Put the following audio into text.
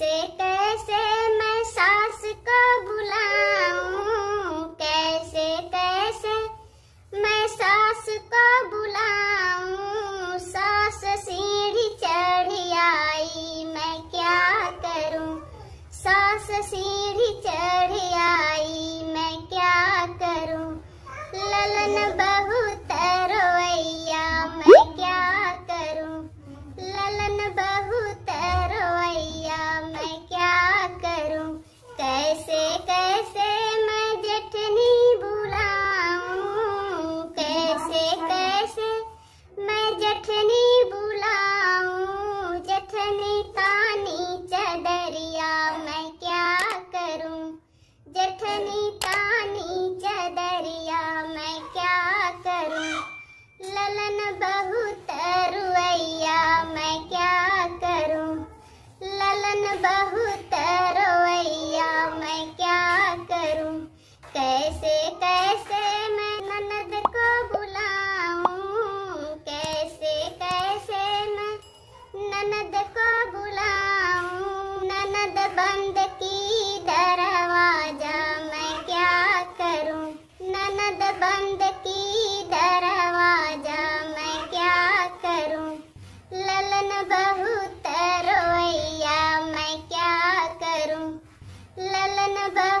कैसे कैसे मैं सास को बुलाऊं कैसे कैसे मैं सास को बुलाऊं सास सीढ़ी चढ़ आई मैं क्या करूं सास सीढ़ी चढ़ आई मैं क्या करूं ललन जलन बहुत रुवैया मैं क्या करूं ललन बहुत रोवैया मैं क्या करूं कैसे कैसे मैं ननद को बुलाऊं कैसे कैसे मैं ननद को बुलाऊं ननद बंद की दरवाजा मैं क्या करूं ननद बंद バ